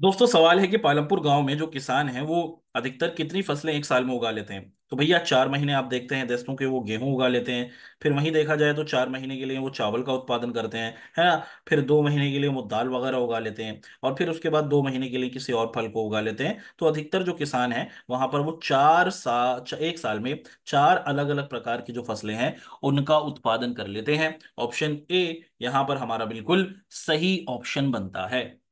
दोस्तों सवाल है कि पालमपुर गांव में जो किसान हैं वो अधिकतर कितनी फसलें एक साल में उगा लेते हैं तो भैया चार महीने आप देखते हैं दस्तों के वो गेहूं उगा लेते हैं फिर वहीं देखा जाए तो चार महीने के लिए वो चावल का उत्पादन करते हैं है ना फिर दो महीने के लिए वो दाल वगैरह उगा लेते हैं और फिर उसके बाद दो महीने के लिए किसी और फल को उगा लेते हैं तो अधिकतर जो किसान है वहां पर वो चार साल एक साल में चार अलग अलग प्रकार की जो फसलें हैं उनका उत्पादन कर लेते हैं ऑप्शन ए यहाँ पर हमारा बिल्कुल सही ऑप्शन बनता है